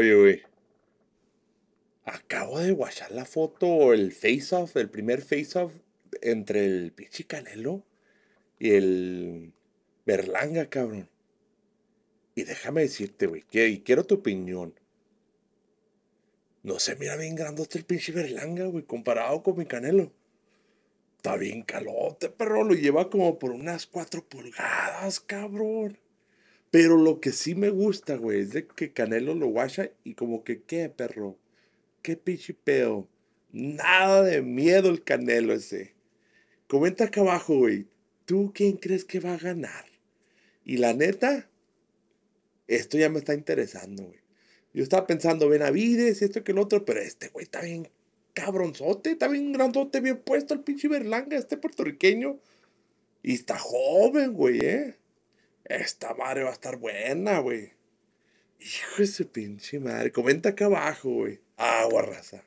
Oye, güey. Acabo de guachar la foto, el face-off, el primer face-off entre el pinche Canelo y el Berlanga, cabrón. Y déjame decirte, güey, que, y quiero tu opinión. No sé, mira bien grandote este el pinche Berlanga, güey, comparado con mi Canelo. Está bien calote, perro. Lo lleva como por unas cuatro pulgadas, cabrón. Pero lo que sí me gusta, güey, es de que Canelo lo guaya y como que, ¿qué, perro? ¿Qué pichipeo? Nada de miedo el Canelo ese. Comenta acá abajo, güey. ¿Tú quién crees que va a ganar? Y la neta, esto ya me está interesando, güey. Yo estaba pensando Benavides, esto que el otro, pero este güey está bien cabronzote, está bien grandote, bien puesto el pinche Berlanga, este puertorriqueño. Y está joven, güey, ¿eh? Esta madre va a estar buena, güey. Hijo de su pinche madre. Comenta acá abajo, güey. Agua, raza.